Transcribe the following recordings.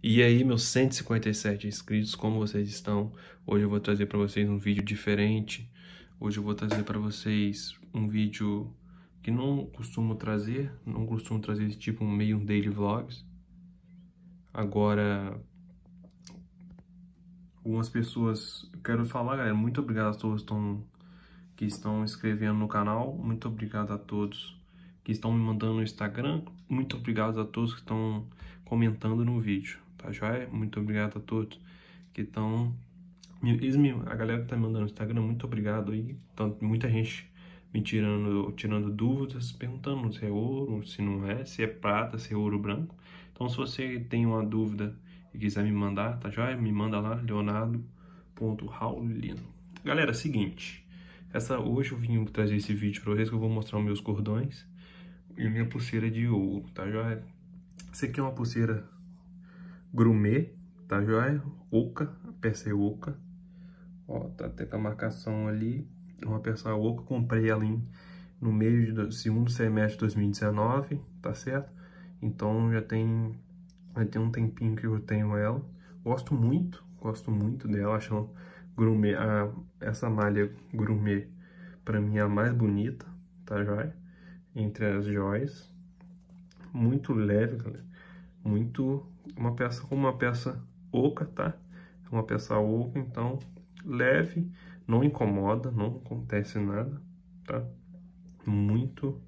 E aí, meus 157 inscritos, como vocês estão? Hoje eu vou trazer para vocês um vídeo diferente. Hoje eu vou trazer para vocês um vídeo que não costumo trazer, não costumo trazer esse tipo meio um daily vlogs. Agora algumas pessoas, quero falar, galera, muito obrigado a todos estão, que estão inscrevendo no canal, muito obrigado a todos que estão me mandando no Instagram, muito obrigado a todos que estão comentando no vídeo. Tá joia? Muito obrigado a todos que estão. A galera que tá me mandando no Instagram, muito obrigado aí. Tanto muita gente me tirando, tirando dúvidas, perguntando se é ouro, se não é, se é prata, se é ouro branco. Então, se você tem uma dúvida e quiser me mandar, tá joia? Me manda lá, leonardo.raulino. Galera, seguinte. Essa, hoje eu vim trazer esse vídeo para vocês que eu vou mostrar os meus cordões e minha pulseira de ouro, tá joia? Essa aqui é uma pulseira Grumê, tá joia? Oca, a peça é oca. Ó, tá até com a marcação ali. Uma peça oca, comprei ela em, no meio do segundo semestre de 2019, tá certo? Então já tem, já tem um tempinho que eu tenho ela. Gosto muito, gosto muito dela, acho grumê, a, essa malha grumê para mim é a mais bonita, tá joia? Entre as joias. Muito leve, galera. Muito uma peça como uma peça oca, tá? uma peça oca, então leve, não incomoda, não acontece nada, tá? Muito.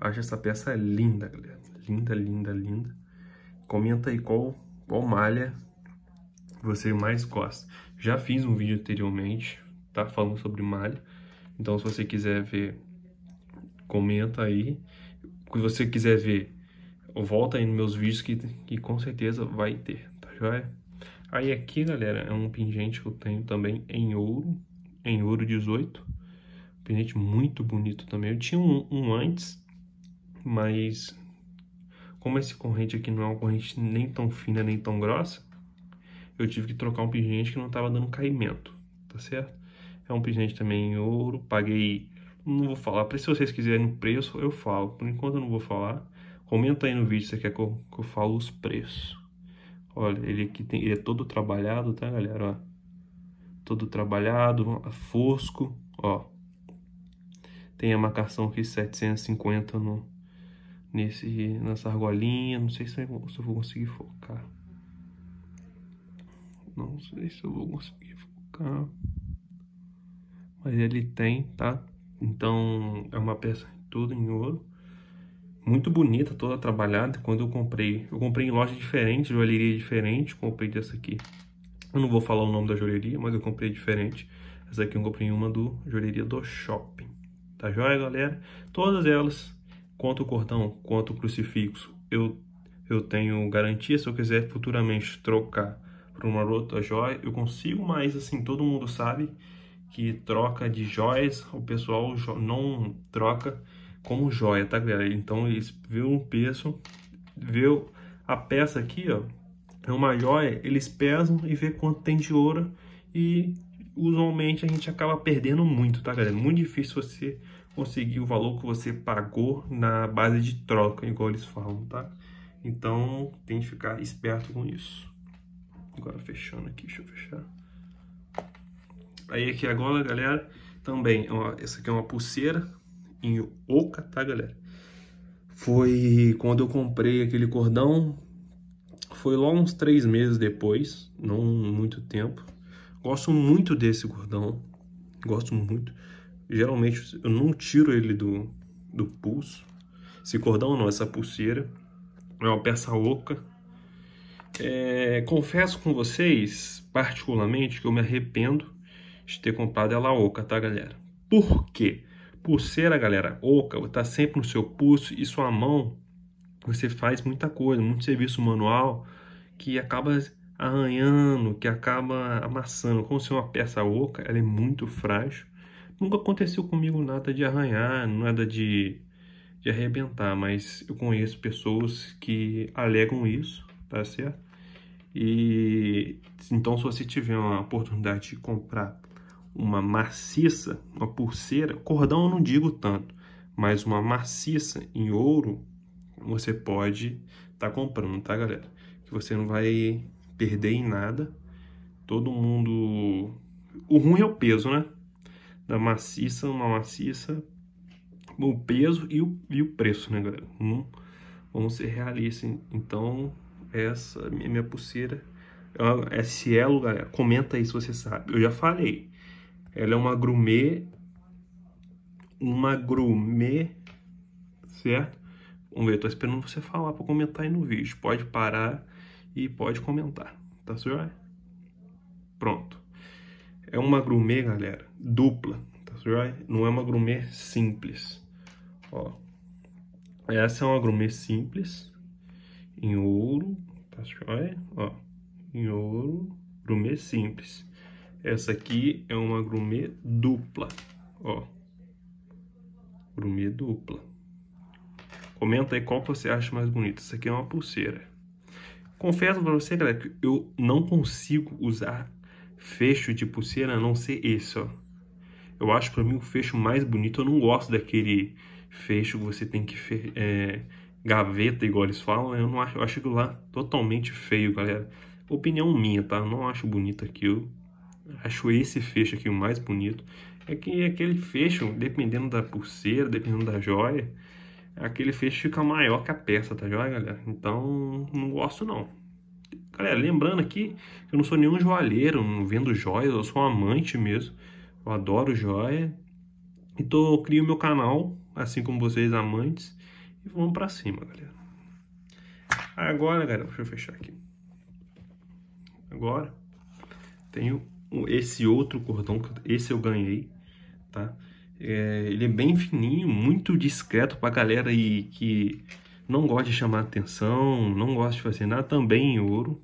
Acho essa peça linda, galera. Linda, linda, linda. Comenta aí qual, qual malha você mais gosta. Já fiz um vídeo anteriormente, tá? Falando sobre malha. Então, se você quiser ver, comenta aí. Se você quiser ver volta aí nos meus vídeos que, que com certeza vai ter, tá joia? Aí aqui, galera, é um pingente que eu tenho também em ouro, em ouro 18. Um pingente muito bonito também. Eu tinha um, um antes, mas como esse corrente aqui não é uma corrente nem tão fina, nem tão grossa, eu tive que trocar um pingente que não estava dando caimento, tá certo? É um pingente também em ouro, paguei, não vou falar, se vocês quiserem o preço eu falo, por enquanto eu não vou falar, Comenta aí no vídeo se você quer que eu, que eu falo os preços. Olha, ele aqui tem, ele é todo trabalhado, tá, galera? Ó, todo trabalhado, fosco, ó. Tem a marcação aqui 750 no nesse nessa argolinha, não sei se eu, se eu vou conseguir focar. Não sei se eu vou conseguir focar. Mas ele tem, tá? Então, é uma peça toda em ouro muito bonita, toda trabalhada. Quando eu comprei, eu comprei em loja diferente, joalheria diferente, comprei dessa aqui. Eu não vou falar o nome da joalheria, mas eu comprei diferente. Essa aqui eu comprei em uma do joalheria do shopping. Tá joia, galera? Todas elas, quanto o cordão, quanto o crucifixo, eu, eu tenho garantia. Se eu quiser futuramente trocar por uma outra joia, eu consigo, mas assim, todo mundo sabe que troca de joias, o pessoal não troca como joia, tá galera? Então eles viram um peso, viu a peça aqui, ó, é uma joia, eles pesam e vê quanto tem de ouro e usualmente a gente acaba perdendo muito, tá galera? É muito difícil você conseguir o valor que você pagou na base de troca, igual eles falam, tá? Então tem que ficar esperto com isso. Agora fechando aqui, deixa eu fechar. Aí aqui agora, galera, também, ó, essa aqui é uma pulseira, em Oca, tá, galera? Foi quando eu comprei aquele cordão, foi lá uns três meses depois, não muito tempo. Gosto muito desse cordão, gosto muito. Geralmente eu não tiro ele do, do pulso. Esse cordão não, essa pulseira. É uma peça oca. É, confesso com vocês, particularmente, que eu me arrependo de ter comprado ela oca, tá, galera? Por quê? Pulseira, galera, oca, tá sempre no seu pulso e sua mão, você faz muita coisa, muito serviço manual que acaba arranhando, que acaba amassando. Como se uma peça oca, ela é muito frágil. Nunca aconteceu comigo nada de arranhar, nada de, de arrebentar, mas eu conheço pessoas que alegam isso, tá certo? E então, se você tiver uma oportunidade de comprar uma maciça, uma pulseira, cordão eu não digo tanto, mas uma maciça em ouro, você pode estar tá comprando, tá galera? Que você não vai perder em nada. Todo mundo... O ruim é o peso, né? Da maciça, uma maciça, o peso e o, e o preço, né galera? Hum? vamos ser realistas. Então, essa minha, minha pulseira... É esse galera, comenta aí se você sabe. Eu já falei, ela é uma grumê, uma grumê, certo? Vamos ver, tô esperando você falar para comentar aí no vídeo. Pode parar e pode comentar, tá certo? Pronto. É uma grumê, galera, dupla, tá certo? Não é uma grumê simples, ó. Essa é uma grumê simples, em ouro, tá certo? Ó, em ouro, grumê simples. Essa aqui é uma grumê dupla, ó. Grumê dupla. Comenta aí qual que você acha mais bonito. Essa aqui é uma pulseira. Confesso pra você, galera, que eu não consigo usar fecho de pulseira a não ser esse, ó. Eu acho pra mim o fecho mais bonito. Eu não gosto daquele fecho que você tem que... Fe é, gaveta, igual eles falam. Né? Eu não acho, eu acho aquilo lá totalmente feio, galera. Opinião minha, tá? Eu não acho bonito aquilo acho esse fecho aqui o mais bonito, é que aquele fecho, dependendo da pulseira, dependendo da joia, aquele fecho fica maior que a peça, tá joia, galera? Então, não gosto não. Galera, lembrando aqui, eu não sou nenhum joalheiro, não vendo joias, eu sou um amante mesmo. Eu adoro joia. Então, eu crio meu canal, assim como vocês amantes, e vamos pra cima, galera. Agora, galera, deixa eu fechar aqui. Agora, tenho esse outro cordão, esse eu ganhei, tá? É, ele é bem fininho, muito discreto pra galera aí que não gosta de chamar atenção, não gosta de fazer nada, também em ouro.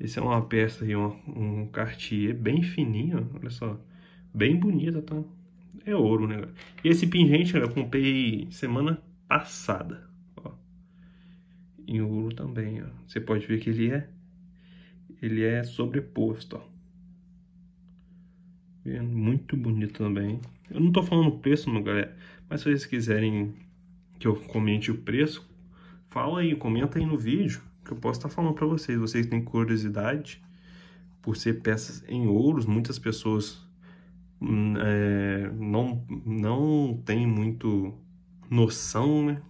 Esse é uma peça aí, um, um Cartier bem fininho, olha só. Bem bonita, tá? É ouro, né? E esse pingente, eu comprei semana passada, ó. Em ouro também, ó. Você pode ver que ele é... Ele é sobreposto, ó. É muito bonito também. Eu não tô falando o preço, não, galera. Mas se vocês quiserem que eu comente o preço, fala aí, comenta aí no vídeo que eu posso estar tá falando para vocês. Vocês têm curiosidade por ser peças em ouros, muitas pessoas hum, é, não, não tem muito noção, né?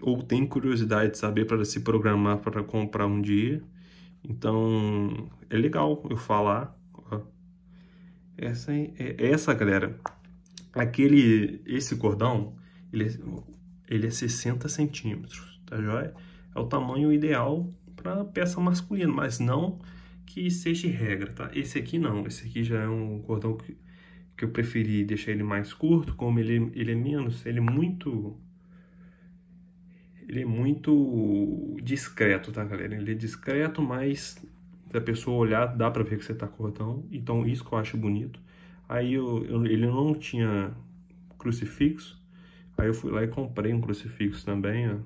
Ou tem curiosidade de saber para se programar para comprar um dia. Então, é legal eu falar essa é, essa, galera. Aquele, esse cordão, ele, é, ele é 60 centímetros, tá joia? É o tamanho ideal para peça masculina, mas não que seja regra, tá? Esse aqui não, esse aqui já é um cordão que, que eu preferi deixar ele mais curto, como ele, ele é menos, ele é muito... Ele é muito discreto, tá, galera? Ele é discreto, mas da pessoa olhar, dá para ver que você tá cordão. Então, isso que eu acho bonito. Aí eu, eu, ele não tinha crucifixo. Aí eu fui lá e comprei um crucifixo também, ó.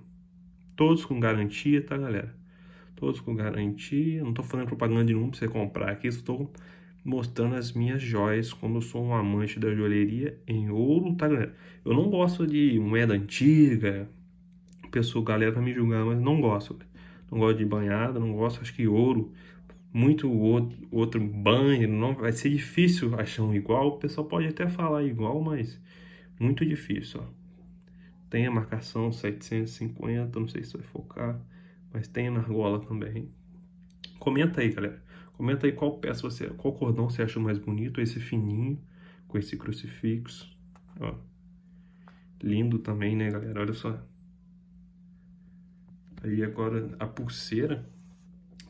Todos com garantia, tá, galera? Todos com garantia. Não tô fazendo propaganda de nenhum pra você comprar aqui. Estou mostrando as minhas joias, como eu sou um amante da joalheria em ouro, tá, galera? Eu não gosto de moeda antiga. Pessoa, galera, pra me julgar, mas não gosto. Não gosto de banhada, não gosto. Acho que ouro muito outro, outro banho não vai ser difícil achar um igual. O pessoal pode até falar igual, mas muito difícil. Ó. Tem a marcação 750, não sei se vai focar, mas tem na argola também. Comenta aí, galera. Comenta aí qual peça você, qual cordão você acha mais bonito, esse fininho com esse crucifixo, ó. Lindo também, né, galera? Olha só. Aí agora a pulseira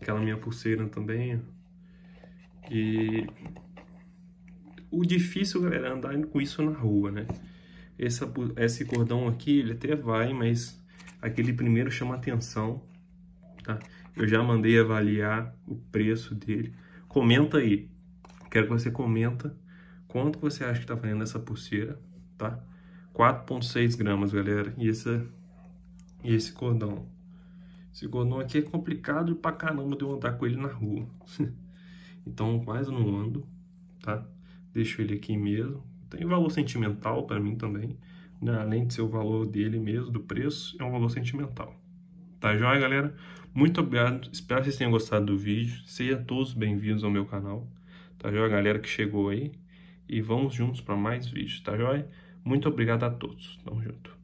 aquela minha pulseira também. E o difícil, galera, é andar com isso na rua, né? Essa, esse cordão aqui, ele até vai, mas aquele primeiro chama atenção, tá? Eu já mandei avaliar o preço dele. Comenta aí. Quero que você comenta quanto você acha que tá valendo essa pulseira, tá? 4.6 gramas, galera. E esse, e esse cordão. Esse Godon aqui é complicado pra caramba de eu andar com ele na rua. então quase não ando, tá? Deixo ele aqui mesmo. Tem valor sentimental para mim também. Né? Além de ser o valor dele mesmo, do preço, é um valor sentimental. Tá joia, galera? Muito obrigado. Espero que vocês tenham gostado do vídeo. Sejam todos bem-vindos ao meu canal. Tá joia, galera que chegou aí? E vamos juntos para mais vídeos, tá joia? Muito obrigado a todos. Tamo junto.